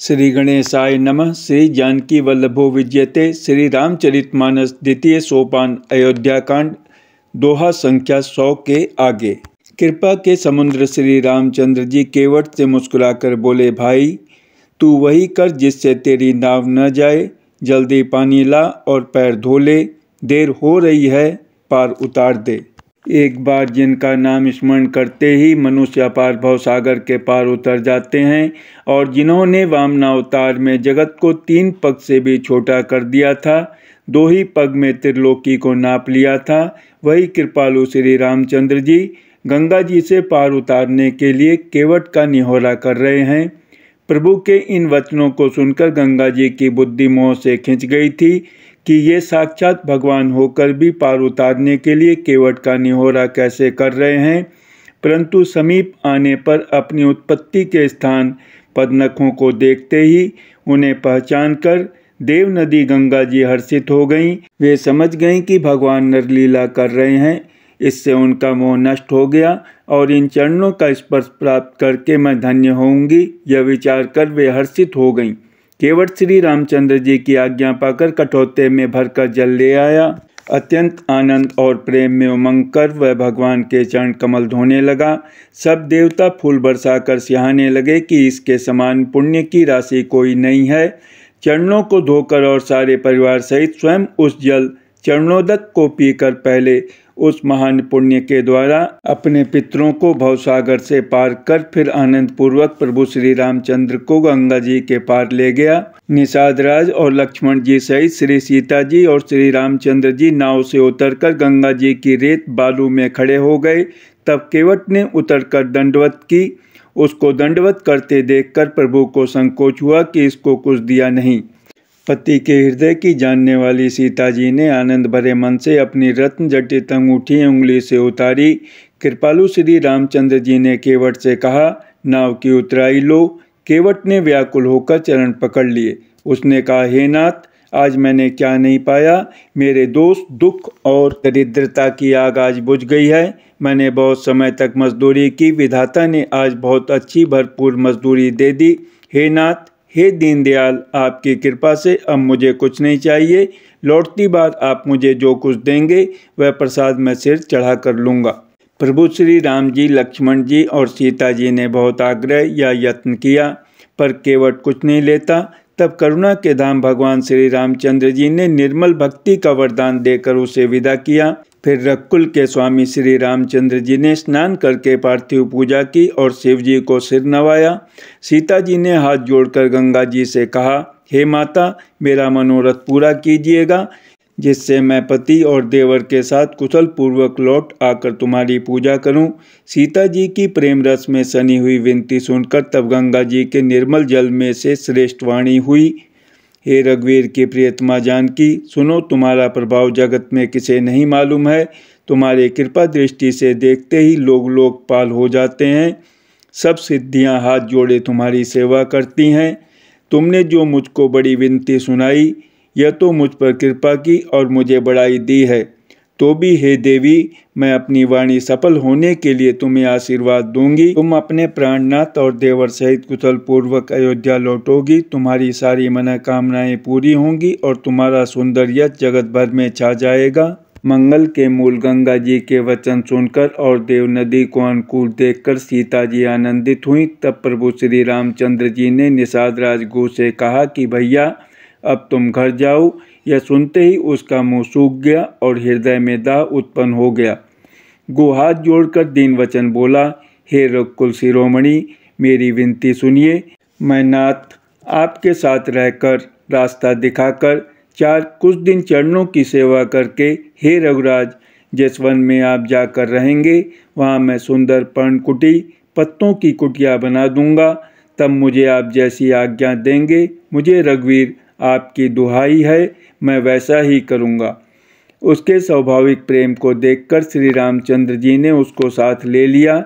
श्री गणेशाय नमः श्री जानकी वल्लभो विजयते श्री रामचरित मानस द्वितीय सोपान अयोध्या कांड दोहा संख्या सौ के आगे कृपा के समुद्र श्री रामचंद्र जी केवट से मुस्कुराकर बोले भाई तू वही कर जिससे तेरी नाव न जाए जल्दी पानी ला और पैर धो ले देर हो रही है पार उतार दे एक बार जिनका नाम स्मरण करते ही मनुष्य अपार भव सागर के पार उतर जाते हैं और जिन्होंने वामनावतार में जगत को तीन पग से भी छोटा कर दिया था दो ही पग में त्रिलोकी को नाप लिया था वही कृपालु श्री रामचंद्र जी गंगा जी से पार उतारने के लिए केवट का निहोरा कर रहे हैं प्रभु के इन वचनों को सुनकर गंगा जी की बुद्धि मोह से खिंच गई थी कि ये साक्षात भगवान होकर भी पार उतारने के लिए केवट का निहोरा कैसे कर रहे हैं परंतु समीप आने पर अपनी उत्पत्ति के स्थान पदनखों को देखते ही उन्हें पहचान कर देव नदी गंगा जी हर्षित हो गईं वे समझ गईं कि भगवान नरलीला कर रहे हैं इससे उनका मोह नष्ट हो गया और इन चरणों का स्पर्श प्राप्त करके मैं धन्य होंगी यह विचार कर वे हर्षित हो गईं केवट श्री रामचंद्र जी की आज्ञा पाकर कटौते में भरकर जल ले आया अत्यंत आनंद और प्रेम में उमंग कर वह भगवान के चरण कमल धोने लगा सब देवता फूल बरसाकर सिहाने लगे कि इसके समान पुण्य की राशि कोई नहीं है चरणों को धोकर और सारे परिवार सहित स्वयं उस जल चरणोदक को पीकर पहले उस महान पुण्य के द्वारा अपने पितरों को भवसागर से पार कर फिर आनंद पूर्वक प्रभु श्री रामचंद्र को गंगा जी के पार ले गया निषाद राज और लक्ष्मण जी सहित श्री सीता जी और श्री रामचंद्र जी नाव से उतरकर गंगा जी की रेत बालू में खड़े हो गए तब केवट ने उतरकर दंडवत की उसको दंडवत करते देखकर प्रभु को संकोच हुआ कि इसको कुछ दिया नहीं पति के हृदय की जानने वाली सीता जी ने आनंद भरे मन से अपनी रत्न जटित अंगूठी उंगली से उतारी कृपालु श्री रामचंद्र जी ने केवट से कहा नाव की उतराई लो केवट ने व्याकुल होकर चरण पकड़ लिए उसने कहा हे नाथ आज मैंने क्या नहीं पाया मेरे दोस्त दुख और दरिद्रता की आग आज बुझ गई है मैंने बहुत समय तक मजदूरी की विधाता ने आज बहुत अच्छी भरपूर मजदूरी दे दी हे नाथ हे दीनदयाल आपकी कृपा से अब मुझे कुछ नहीं चाहिए लौटती बार आप मुझे जो कुछ देंगे वह प्रसाद मैं सिर चढ़ा कर लूँगा प्रभु श्री राम जी लक्ष्मण जी और सीता जी ने बहुत आग्रह या यत्न किया पर केवट कुछ नहीं लेता तब करुणा के धाम भगवान श्री रामचंद्र जी ने निर्मल भक्ति का वरदान देकर उसे विदा किया फिर रक्कुल के स्वामी श्री रामचंद्र जी ने स्नान करके पार्थिव पूजा की और शिव जी को सिर नवाया सीता जी ने हाथ जोड़कर गंगा जी से कहा हे माता मेरा मनोरथ पूरा कीजिएगा जिससे मैं पति और देवर के साथ कुशल पूर्वक लौट आकर तुम्हारी पूजा करूं सीता जी की प्रेम रस में सनी हुई विनती सुनकर तब गंगा जी के निर्मल जल में से श्रेष्ठ वाणी हुई हे रघुवीर की प्रियतमा जानकी सुनो तुम्हारा प्रभाव जगत में किसे नहीं मालूम है तुम्हारे कृपा दृष्टि से देखते ही लोग लोकपाल हो जाते हैं सब सिद्धियां हाथ जोड़े तुम्हारी सेवा करती हैं तुमने जो मुझको बड़ी विनती सुनाई यह तो मुझ पर कृपा की और मुझे बड़ाई दी है तो भी हे देवी मैं अपनी वाणी सफल होने के लिए तुम्हें आशीर्वाद दूंगी तुम अपने प्राणनाथ और देवर सहित कुशल पूर्वक अयोध्या लौटोगी तुम्हारी सारी मनोकामनाएं पूरी होंगी और तुम्हारा सौंदर्य जगत भर में छा जाएगा मंगल के मूल गंगा जी के वचन सुनकर और देव नदी को अनुकूल देखकर सीता जी आनंदित हुई तब प्रभु श्री रामचंद्र जी ने निषाद राजगुरु से कहा कि भैया अब तुम घर जाओ यह सुनते ही उसका मुंह सूख गया और हृदय में दाह उत्पन्न हो गया गो हाथ जोड़कर दीन वचन बोला हे रकुल शिरोमणि मेरी विनती सुनिए मैं नाथ आपके साथ रहकर रास्ता दिखाकर चार कुछ दिन चरणों की सेवा करके हे रघुराज जिस वन में आप जाकर रहेंगे वहाँ मैं सुंदर पर्ण कुटी पत्तों की कुटिया बना दूंगा तब मुझे आप जैसी आज्ञा देंगे मुझे रघुवीर आपकी दुहाई है मैं वैसा ही करूँगा उसके स्वाभाविक प्रेम को देखकर श्री रामचंद्र जी ने उसको साथ ले लिया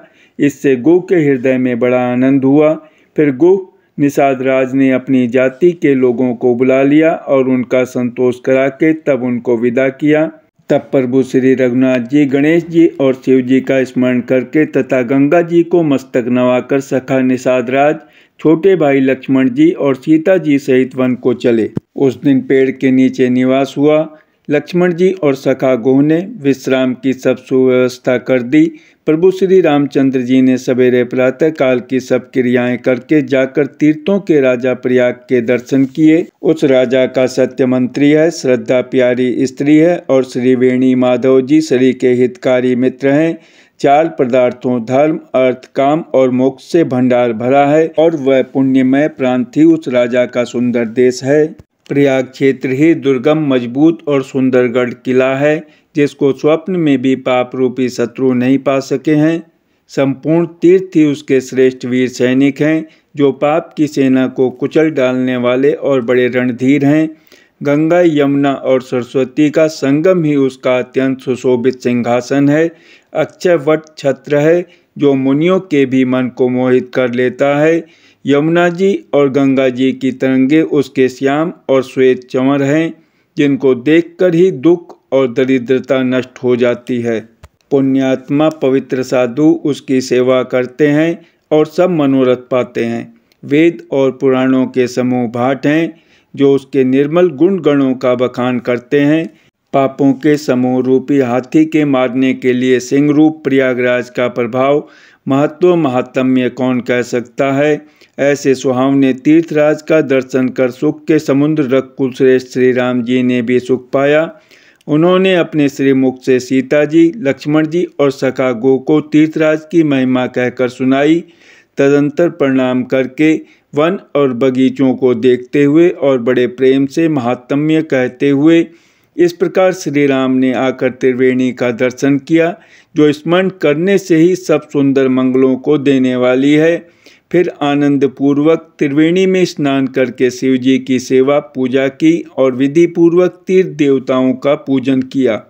इससे गुह के हृदय में बड़ा आनंद हुआ फिर गुह निषाद राज ने अपनी जाति के लोगों को बुला लिया और उनका संतोष करा के तब उनको विदा किया तब प्रभु श्री रघुनाथ जी गणेश जी और शिव जी का स्मरण करके तथा गंगा जी को मस्तक नवाकर सखा निषाद राज छोटे भाई लक्ष्मण जी और सीता जी सहित वन को चले उस दिन पेड़ के नीचे निवास हुआ लक्ष्मण जी और सखा गोह ने विश्राम की सब सुव्यवस्था कर दी प्रभु श्री रामचंद्र जी ने सवेरे प्रातः काल की सब क्रियाएं करके जाकर तीर्थों के राजा प्रयाग के दर्शन किए उस राजा का सत्य मंत्री है श्रद्धा प्यारी स्त्री है और श्री वेणी माधव जी श्री के हितकारी मित्र हैं चार पदार्थों धर्म अर्थ काम और मोक्ष से भंडार भरा है और वह पुण्यमय प्रांत ही उस राजा का सुंदर देश है प्रयाग क्षेत्र ही दुर्गम मजबूत और सुंदरगढ़ किला है जिसको स्वप्न में भी पाप रूपी शत्रु नहीं पा सके हैं संपूर्ण तीर्थ ही उसके श्रेष्ठ वीर सैनिक हैं जो पाप की सेना को कुचल डालने वाले और बड़े रणधीर हैं गंगा यमुना और सरस्वती का संगम ही उसका अत्यंत सुशोभित सिंहासन है अक्षय वट छत्र है जो मुनियों के भी मन को मोहित कर लेता है यमुना जी और गंगा जी की तरंगे उसके श्याम और श्वेत चमर हैं जिनको देखकर ही दुख और दरिद्रता नष्ट हो जाती है पुण्यात्मा पवित्र साधु उसकी सेवा करते हैं और सब मनोरथ पाते हैं वेद और पुराणों के समूह भाट हैं जो उसके निर्मल गुण गणों का बखान करते हैं पापों के समूह रूपी हाथी के मारने के लिए सिंह रूप प्रयागराज का प्रभाव महत्व महात्म्य कौन कह सकता है ऐसे सुहावने तीर्थराज का दर्शन कर सुख के समुद्र रक्कुल श्रेष्ठ श्री राम जी ने भी सुख पाया उन्होंने अपने श्रीमुख से सीता जी लक्ष्मण जी और सखा गो को तीर्थराज की महिमा कहकर सुनाई तदंतर प्रणाम करके वन और बगीचों को देखते हुए और बड़े प्रेम से महात्म्य कहते हुए इस प्रकार श्री राम ने आकर त्रिवेणी का दर्शन किया जो स्मरण करने से ही सब सुंदर मंगलों को देने वाली है फिर आनंदपूर्वक त्रिवेणी में स्नान करके शिव जी की सेवा पूजा की और विधि पूर्वक तीर्थ देवताओं का पूजन किया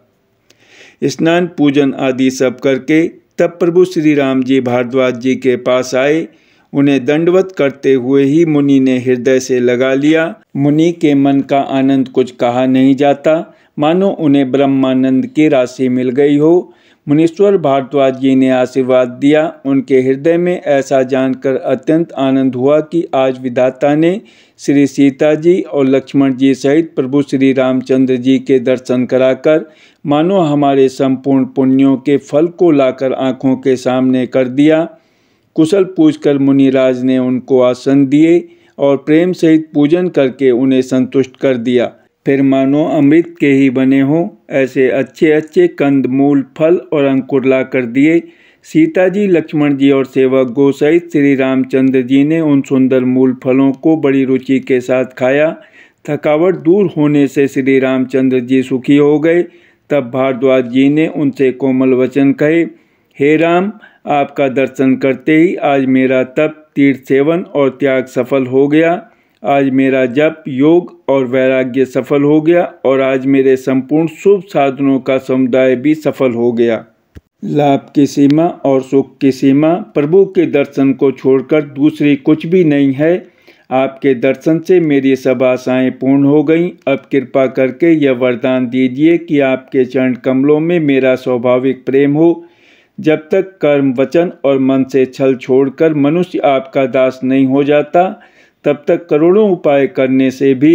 स्नान पूजन आदि सब करके तब प्रभु श्री राम जी भारद्वाज जी के पास आए उन्हें दंडवत करते हुए ही मुनि ने हृदय से लगा लिया मुनि के मन का आनंद कुछ कहा नहीं जाता मानो उन्हें ब्रह्मानंद की राशि मिल गई हो मुनीश्वर भारद्वाज जी ने आशीर्वाद दिया उनके हृदय में ऐसा जानकर अत्यंत आनंद हुआ कि आज विधाता ने श्री सीता जी और लक्ष्मण जी सहित प्रभु श्री रामचंद्र जी के दर्शन कराकर मानो हमारे संपूर्ण पुण्यों के फल को लाकर आँखों के सामने कर दिया कुशल पूछकर मुनिराज ने उनको आसन दिए और प्रेम सहित पूजन करके उन्हें संतुष्ट कर दिया फिर मानो अमृत के ही बने हों ऐसे अच्छे अच्छे कंद मूल फल और अंकुर ला कर दिए सीता जी लक्ष्मण जी और सेवक गो सहित श्री रामचंद्र जी ने उन सुंदर मूल फलों को बड़ी रुचि के साथ खाया थकावट दूर होने से श्री रामचंद्र जी सुखी हो गए तब भारद्वाज जी ने उनसे कोमल वचन कहे हे राम आपका दर्शन करते ही आज मेरा तप तीर्थ सेवन और त्याग सफल हो गया आज मेरा जप योग और वैराग्य सफल हो गया और आज मेरे संपूर्ण शुभ साधनों का समुदाय भी सफल हो गया लाभ की सीमा और सुख की सीमा प्रभु के दर्शन को छोड़कर दूसरी कुछ भी नहीं है आपके दर्शन से मेरी सब आशाएँ पूर्ण हो गईं अब कृपा करके यह वरदान दीजिए कि आपके चरण कमलों में मेरा स्वाभाविक प्रेम हो जब तक कर्म वचन और मन से छल छोड़कर मनुष्य आपका दास नहीं हो जाता तब तक करोड़ों उपाय करने से भी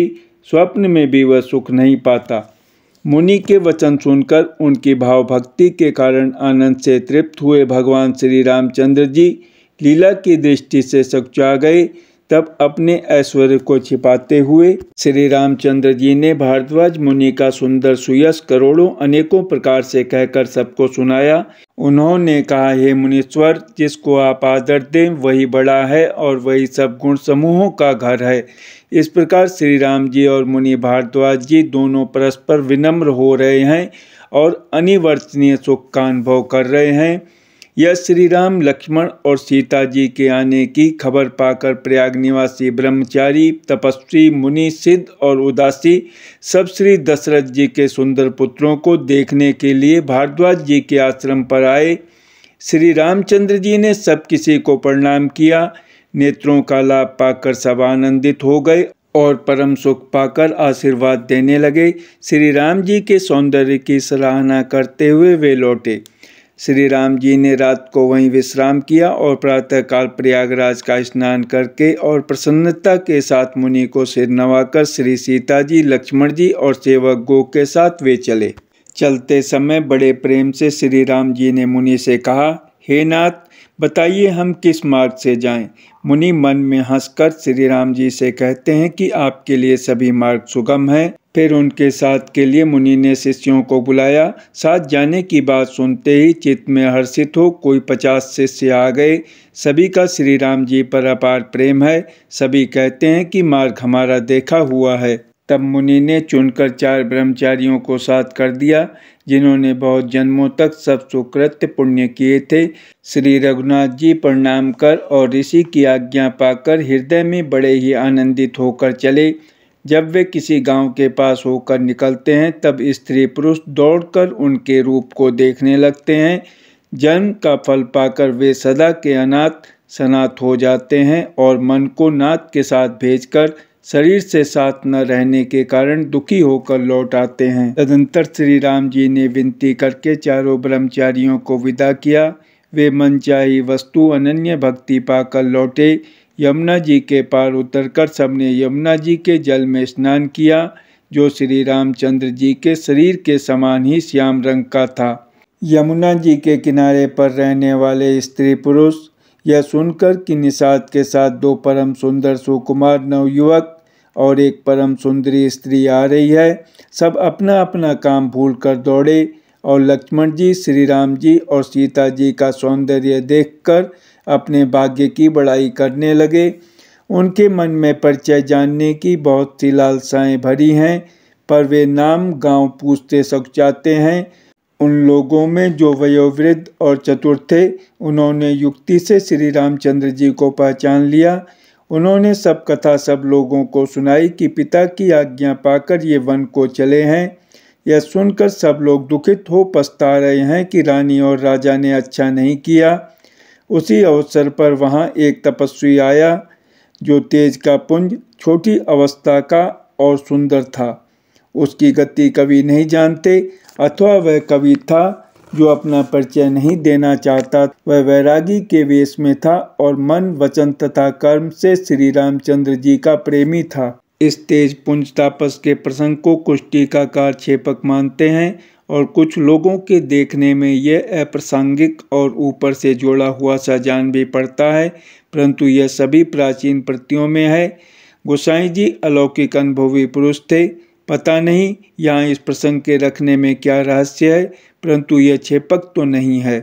स्वप्न में भी वह सुख नहीं पाता मुनि के वचन सुनकर उनकी भावभक्ति के कारण आनंद से तृप्त हुए भगवान श्री रामचंद्र जी लीला की दृष्टि से सकुचा गए तब अपने ऐश्वर्य को छिपाते हुए श्री रामचंद्र जी ने भारद्वाज मुनि का सुंदर सुयस करोड़ों अनेकों प्रकार से कहकर सबको सुनाया उन्होंने कहा हे मुनीश्वर जिसको आप आदर दें वही बड़ा है और वही सब गुण समूहों का घर है इस प्रकार श्री राम जी और मुनि भारद्वाज जी दोनों परस्पर विनम्र हो रहे हैं और अनिवर्तनीय सुख का अनुभव कर रहे हैं यह श्री राम लक्ष्मण और सीता जी के आने की खबर पाकर प्रयाग निवासी ब्रह्मचारी तपस्वी मुनि सिद्ध और उदासी सब श्री दशरथ जी के सुंदर पुत्रों को देखने के लिए भारद्वाज जी के आश्रम पर आए श्री रामचंद्र जी ने सब किसी को प्रणाम किया नेत्रों का लाभ पाकर सब आनंदित हो गए और परम सुख पाकर आशीर्वाद देने लगे श्री राम जी के सौंदर्य की सराहना करते हुए वे लौटे श्री राम जी ने रात को वहीं विश्राम किया और प्रातःकाल प्रयागराज का स्नान करके और प्रसन्नता के साथ मुनि को सिर नवाकर श्री सीता जी लक्ष्मण जी और सेवक गो के साथ वे चले चलते समय बड़े प्रेम से श्री राम जी ने मुनि से कहा हे नाथ बताइए हम किस मार्ग से जाएं? मुनि मन में हंसकर श्री राम जी से कहते हैं कि आपके लिए सभी मार्ग सुगम हैं फिर उनके साथ के लिए मुनि ने शिष्यों को बुलाया साथ जाने की बात सुनते ही चित्त में हर्षित हो कोई पचास शिष्य आ गए सभी का श्री राम जी पर अपार प्रेम है सभी कहते हैं कि मार्ग हमारा देखा हुआ है तब मुनि ने चुनकर चार ब्रह्मचारियों को साथ कर दिया जिन्होंने बहुत जन्मों तक सब सुकृत्य पुण्य किए थे श्री रघुनाथ जी प्रणाम कर और ऋषि की आज्ञा पाकर हृदय में बड़े ही आनंदित होकर चले जब वे किसी गांव के पास होकर निकलते हैं तब स्त्री पुरुष दौड़कर उनके रूप को देखने लगते हैं जन्म का फल पाकर वे सदा के अनाथ सनाथ हो जाते हैं और मन को नाथ के साथ भेजकर शरीर से साथ न रहने के कारण दुखी होकर लौट आते हैं तदंतर श्री राम जी ने विनती करके चारों ब्रह्मचारियों को विदा किया वे मनचाही वस्तु अनन्य भक्ति पाकर लौटे यमुना जी के पार उतरकर सबने यमुना जी के जल में स्नान किया जो श्री रामचंद्र जी के शरीर के समान ही श्याम रंग का था यमुना जी के किनारे पर रहने वाले स्त्री पुरुष यह सुनकर कि निषाद के साथ दो परम सुंदर सुकुमार नवयुवक और एक परम सुंदरी स्त्री आ रही है सब अपना अपना काम भूल कर दौड़े और लक्ष्मण जी श्री राम जी और सीता जी का सौंदर्य देखकर अपने भाग्य की बड़ाई करने लगे उनके मन में परिचय जानने की बहुत सी लालसाएँ भरी हैं पर वे नाम गांव पूछते जाते हैं उन लोगों में जो वयोवृद्ध और चतुर थे उन्होंने युक्ति से श्री रामचंद्र जी को पहचान लिया उन्होंने सब कथा सब लोगों को सुनाई कि पिता की आज्ञा पाकर ये वन को चले हैं यह सुनकर सब लोग दुखित हो पछता रहे हैं कि रानी और राजा ने अच्छा नहीं किया उसी अवसर पर वहाँ एक तपस्वी आया जो तेज का पुंज छोटी अवस्था का और सुंदर था उसकी गति कभी नहीं जानते अथवा वह कवि था जो अपना परिचय नहीं देना चाहता वह वैरागी के वेश में था और मन वचन तथा कर्म से श्री रामचंद्र जी का प्रेमी था इस तेज पुंज तापस के प्रसंग को कुछ टीकाकार छेपक मानते हैं और कुछ लोगों के देखने में यह अप्रासंगिक और ऊपर से जोड़ा हुआ सा जान भी पड़ता है परंतु यह सभी प्राचीन प्रतियों में है गोसाई जी अलौकिक अनुभवी पुरुष थे पता नहीं यहाँ इस प्रसंग के रखने में क्या रहस्य है परंतु यह छेपक तो नहीं है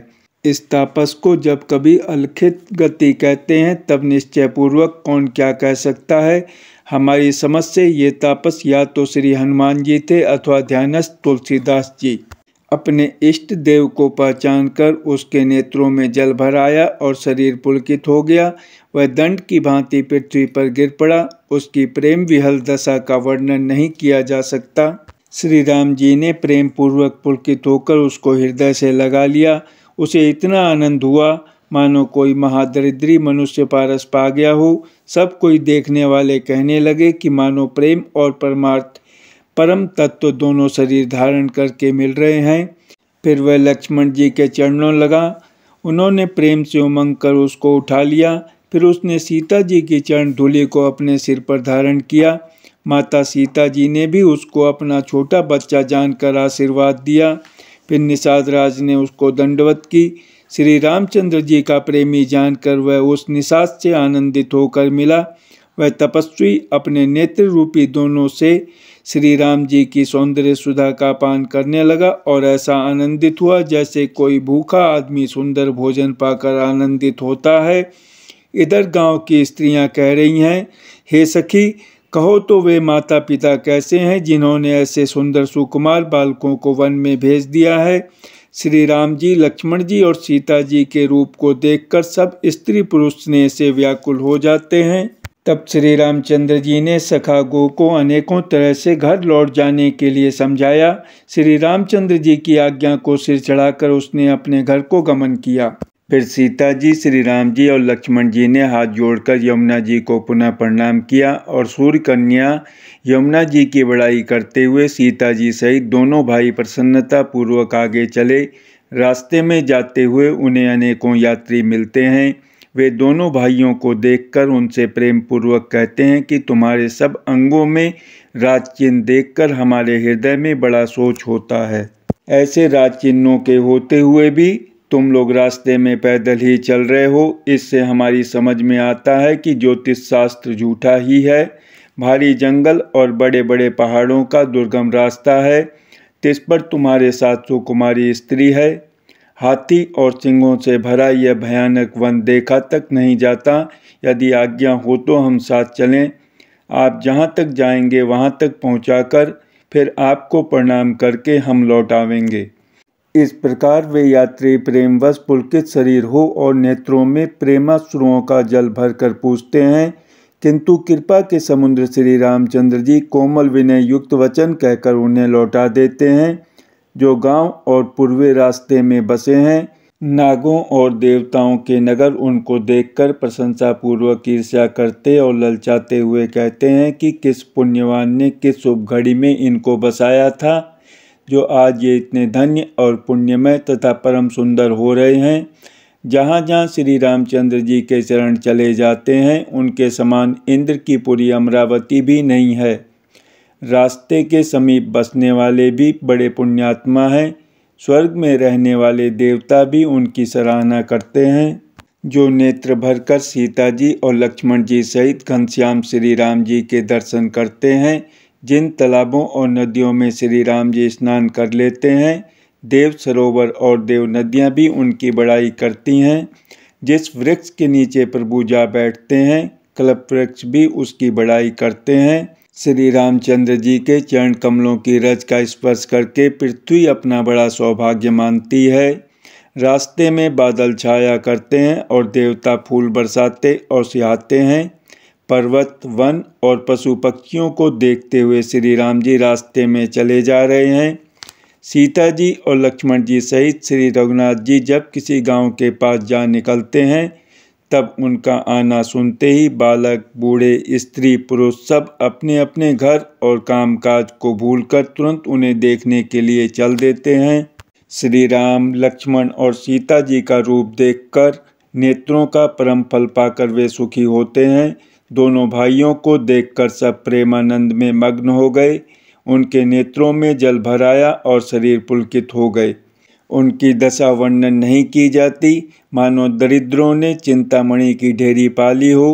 इस तापस को जब कभी अलखित गति कहते हैं तब निश्चयपूर्वक कौन क्या कह सकता है हमारी समझ से ये तापस या तो श्री हनुमान जी थे अथवा ध्यानस्थ तुलसीदास जी अपने इष्ट देव को पहचान कर उसके नेत्रों में जल भराया और शरीर पुलकित हो गया वह दंड की भांति पृथ्वी पर गिर पड़ा उसकी प्रेम विहल दशा का वर्णन नहीं किया जा सकता श्री राम जी ने प्रेम पूर्वक पुलकित होकर उसको हृदय से लगा लिया उसे इतना आनंद हुआ मानो कोई महादरिद्री मनुष्य पारस पा गया हो सब कोई देखने वाले कहने लगे कि मानो प्रेम और परमार्थ परम तत्व दोनों शरीर धारण करके मिल रहे हैं फिर वह लक्ष्मण जी के चरणों लगा उन्होंने प्रेम से उमंग कर उसको उठा लिया फिर उसने सीता जी की चरण धूलि को अपने सिर पर धारण किया माता सीता जी ने भी उसको अपना छोटा बच्चा जानकर आशीर्वाद दिया फिर निषाद राज ने उसको दंडवत की श्री रामचंद्र जी का प्रेमी जानकर वह उस निषाद से आनंदित होकर मिला वह तपस्वी अपने नेत्र रूपी दोनों से श्री राम जी की सौंदर्य सुधा का पान करने लगा और ऐसा आनंदित हुआ जैसे कोई भूखा आदमी सुंदर भोजन पाकर आनंदित होता है इधर गांव की स्त्रियां कह रही हैं हे सखी कहो तो वे माता पिता कैसे हैं जिन्होंने ऐसे सुंदर सुकुमार बालकों को वन में भेज दिया है श्री राम जी लक्ष्मण जी और सीता जी के रूप को देखकर सब स्त्री पुरुष स्नेह से व्याकुल हो जाते हैं तब श्री रामचंद्र जी ने सखागो को अनेकों तरह से घर लौट जाने के लिए समझाया श्री रामचंद्र जी की आज्ञा को सिर चढ़ाकर उसने अपने घर को गमन किया फिर सीता जी श्री राम जी और लक्ष्मण जी ने हाथ जोड़कर यमुना जी को पुनः प्रणाम किया और सूर्य कन्या यमुना जी की बड़ाई करते हुए सीता जी सहित दोनों भाई प्रसन्नता पूर्वक आगे चले रास्ते में जाते हुए उन्हें अनेकों यात्री मिलते हैं वे दोनों भाइयों को देखकर उनसे प्रेम पूर्वक कहते हैं कि तुम्हारे सब अंगों में राज चिन्ह देखकर हमारे हृदय में बड़ा सोच होता है ऐसे राज चिन्हों के होते हुए भी तुम लोग रास्ते में पैदल ही चल रहे हो इससे हमारी समझ में आता है कि ज्योतिष शास्त्र झूठा ही है भारी जंगल और बड़े बड़े पहाड़ों का दुर्गम रास्ता है तिस पर तुम्हारे साथ सुकुमारी स्त्री है हाथी और सिंहों से भरा यह भयानक वन देखा तक नहीं जाता यदि आज्ञा हो तो हम साथ चलें आप जहाँ तक जाएंगे वहाँ तक पहुँचा कर फिर आपको प्रणाम करके हम लौट आवेंगे इस प्रकार वे यात्री प्रेमवश पुलकित शरीर हो और नेत्रों में प्रेमाश्रुओं का जल भर कर पूछते हैं किंतु कृपा के समुद्र श्री रामचंद्र जी कोमल विनय युक्त वचन कहकर उन्हें लौटा देते हैं जो गांव और पूर्वे रास्ते में बसे हैं नागों और देवताओं के नगर उनको देखकर प्रशंसापूर्वक ईर्ष्या करते और ललचाते हुए कहते हैं कि किस पुण्यवान ने किस शुभ घड़ी में इनको बसाया था जो आज ये इतने धन्य और पुण्यमय तथा परम सुंदर हो रहे हैं जहाँ जहाँ श्री रामचंद्र जी के चरण चले जाते हैं उनके समान इंद्र की पूरी अमरावती भी नहीं है रास्ते के समीप बसने वाले भी बड़े पुण्यात्मा हैं स्वर्ग में रहने वाले देवता भी उनकी सराहना करते हैं जो नेत्र भरकर सीता जी और लक्ष्मण जी सहित घनश्याम श्री राम जी के दर्शन करते हैं जिन तालाबों और नदियों में श्री राम जी स्नान कर लेते हैं देव सरोवर और देव नदियाँ भी उनकी बड़ाई करती हैं जिस वृक्ष के नीचे प्रभु जा बैठते हैं कल्प वृक्ष भी उसकी बड़ाई करते हैं श्री रामचंद्र जी के चरण कमलों की रज का स्पर्श करके पृथ्वी अपना बड़ा सौभाग्य मानती है रास्ते में बादल छाया करते हैं और देवता फूल बरसाते और सिहाते हैं पर्वत वन और पशु पक्षियों को देखते हुए श्री राम जी रास्ते में चले जा रहे हैं सीता जी और लक्ष्मण जी सहित श्री रघुनाथ जी जब किसी गांव के पास जा निकलते हैं तब उनका आना सुनते ही बालक बूढ़े स्त्री पुरुष सब अपने अपने घर और कामकाज को भूलकर तुरंत उन्हें देखने के लिए चल देते हैं श्री राम लक्ष्मण और सीता जी का रूप देखकर नेत्रों का परम फल पाकर वे सुखी होते हैं दोनों भाइयों को देखकर सब प्रेमानंद में मग्न हो गए उनके नेत्रों में जल भराया और शरीर पुलकित हो गए उनकी दशा वर्णन नहीं की जाती मानो दरिद्रों ने चिंतामणि की ढेरी पाली हो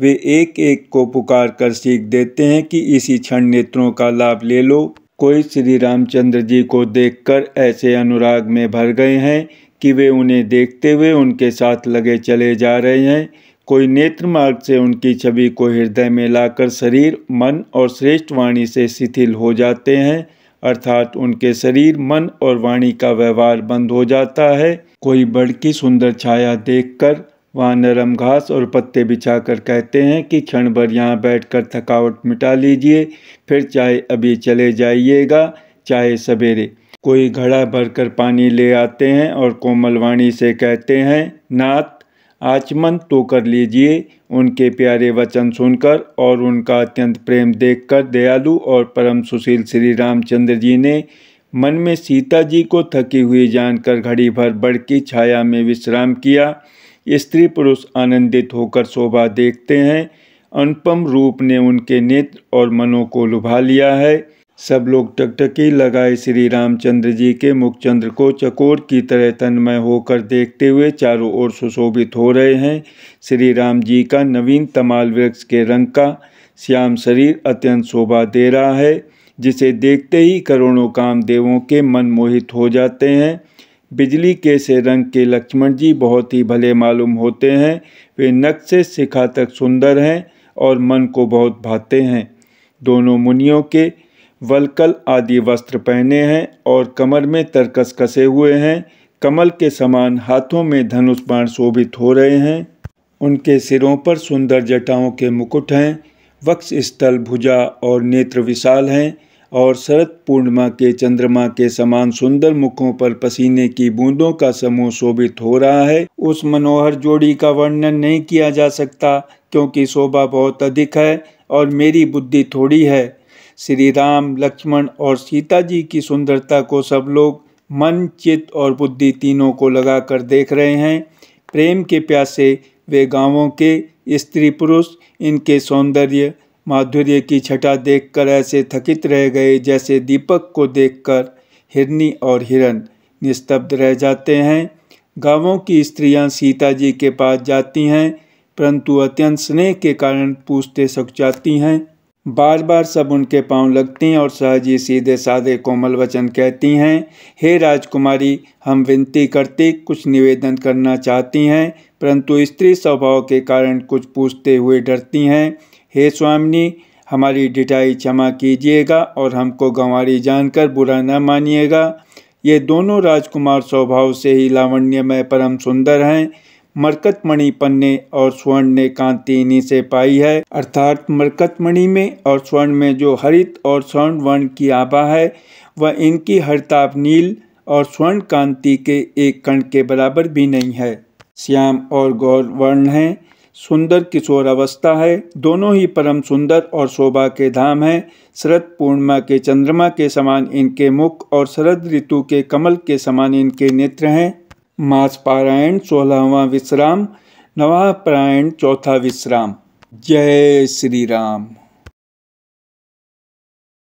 वे एक एक को पुकार कर सीख देते हैं कि इसी क्षण नेत्रों का लाभ ले लो कोई श्री रामचंद्र जी को देखकर ऐसे अनुराग में भर गए हैं कि वे उन्हें देखते हुए उनके साथ लगे चले जा रहे हैं कोई नेत्र मार्ग से उनकी छवि को हृदय में लाकर शरीर मन और श्रेष्ठ वाणी से शिथिल हो जाते हैं अर्थात उनके शरीर मन और वाणी का व्यवहार बंद हो जाता है कोई बड़की सुंदर छाया देखकर वहाँ नरम घास और पत्ते बिछाकर कहते हैं कि क्षण भर यहाँ कर थकावट मिटा लीजिए फिर चाहे अभी चले जाइएगा चाहे सवेरे कोई घड़ा भरकर पानी ले आते हैं और कोमल वाणी से कहते हैं नाथ आचमन तो कर लीजिए उनके प्यारे वचन सुनकर और उनका अत्यंत प्रेम देखकर दयालु और परम सुशील श्री रामचंद्र जी ने मन में सीता जी को थकी हुई जानकर घड़ी भर बड़ की छाया में विश्राम किया स्त्री पुरुष आनंदित होकर शोभा देखते हैं अनुपम रूप ने उनके नेत्र और मनों को लुभा लिया है सब लोग टकटकी लगाए श्री रामचंद्र जी के मुखचंद्र को चकोर की तरह तन्मय होकर देखते हुए चारों ओर सुशोभित हो रहे हैं श्री राम जी का नवीन तमाल वृक्ष के रंग का श्याम शरीर अत्यंत शोभा दे रहा है जिसे देखते ही करोड़ों कामदेवों के मन मोहित हो जाते हैं बिजली के से रंग के लक्ष्मण जी बहुत ही भले मालूम होते हैं वे से शिखा तक सुंदर हैं और मन को बहुत भाते हैं दोनों मुनियों के वलकल आदि वस्त्र पहने हैं और कमर में तरकस कसे हुए हैं कमल के समान हाथों में धनुष बाण शोभित हो रहे हैं उनके सिरों पर सुंदर जटाओं के मुकुट हैं वक्ष स्थल भुजा और नेत्र विशाल हैं और शरद पूर्णिमा के चंद्रमा के समान सुंदर मुखों पर पसीने की बूंदों का समूह शोभित हो रहा है उस मनोहर जोड़ी का वर्णन नहीं किया जा सकता क्योंकि शोभा बहुत अधिक है और मेरी बुद्धि थोड़ी है श्री राम लक्ष्मण और सीता जी की सुंदरता को सब लोग मन चित्त और बुद्धि तीनों को लगाकर देख रहे हैं प्रेम के प्यासे वे गांवों के स्त्री पुरुष इनके सौंदर्य माधुर्य की छटा देखकर ऐसे थकित रह गए जैसे दीपक को देखकर हिरनी और हिरन निस्तब्ध रह जाते हैं गांवों की स्त्रियां सीता जी के पास जाती हैं परंतु अत्यंत स्नेह के कारण पूछते सक जाती हैं बार बार सब उनके पांव लगती और सहजी सीधे साधे कोमल वचन कहती हैं हे राजकुमारी हम विनती करती कुछ निवेदन करना चाहती हैं परंतु स्त्री स्वभाव के कारण कुछ पूछते हुए डरती हैं हे स्वामिनी हमारी डिठाई क्षमा कीजिएगा और हमको गंवारी जानकर बुरा न मानिएगा ये दोनों राजकुमार स्वभाव से ही लावण्यमय परम सुंदर हैं मणि पन्ने और स्वर्ण ने कांति इन्हीं से पाई है अर्थात मणि में और स्वर्ण में जो हरित और स्वर्ण वर्ण की आभा है वह इनकी हरताप नील और स्वर्ण कांति के एक कण के बराबर भी नहीं है श्याम और गौर वर्ण हैं सुंदर किशोर अवस्था है दोनों ही परम सुंदर और शोभा के धाम हैं शरद पूर्णिमा के चंद्रमा के समान इनके मुख और शरद ऋतु के कमल के समान इनके नेत्र हैं मास पारायण सोलहवा विश्राम नवा पारायण चौथा विश्राम जय श्री राम